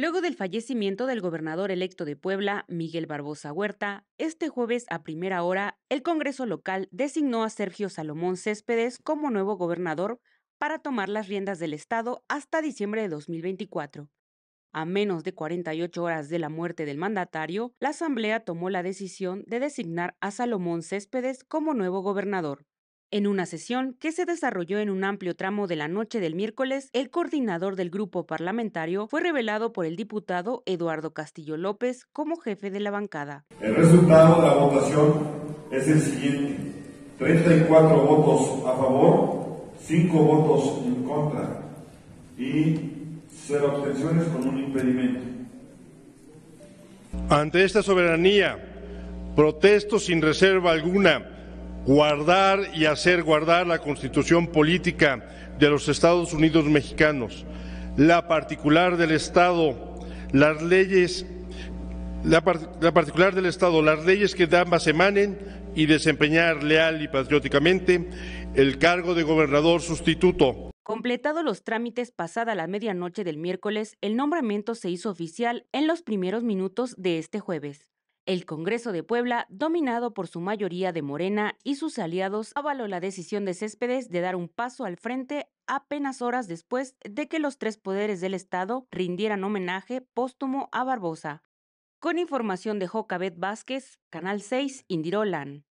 Luego del fallecimiento del gobernador electo de Puebla, Miguel Barbosa Huerta, este jueves a primera hora, el Congreso local designó a Sergio Salomón Céspedes como nuevo gobernador para tomar las riendas del Estado hasta diciembre de 2024. A menos de 48 horas de la muerte del mandatario, la Asamblea tomó la decisión de designar a Salomón Céspedes como nuevo gobernador. En una sesión que se desarrolló en un amplio tramo de la noche del miércoles, el coordinador del grupo parlamentario fue revelado por el diputado Eduardo Castillo López como jefe de la bancada. El resultado de la votación es el siguiente. 34 votos a favor, 5 votos en contra y 0 abstenciones con un impedimento. Ante esta soberanía, protesto sin reserva alguna guardar y hacer guardar la constitución política de los Estados Unidos mexicanos, la particular del Estado, las leyes, la, particular del Estado, las leyes que de ambas emanen y desempeñar leal y patrióticamente el cargo de gobernador sustituto. Completado los trámites pasada la medianoche del miércoles, el nombramiento se hizo oficial en los primeros minutos de este jueves. El Congreso de Puebla, dominado por su mayoría de Morena y sus aliados, avaló la decisión de Céspedes de dar un paso al frente apenas horas después de que los tres poderes del Estado rindieran homenaje póstumo a Barbosa. Con información de Jocabet Vázquez, Canal 6, Indirolan.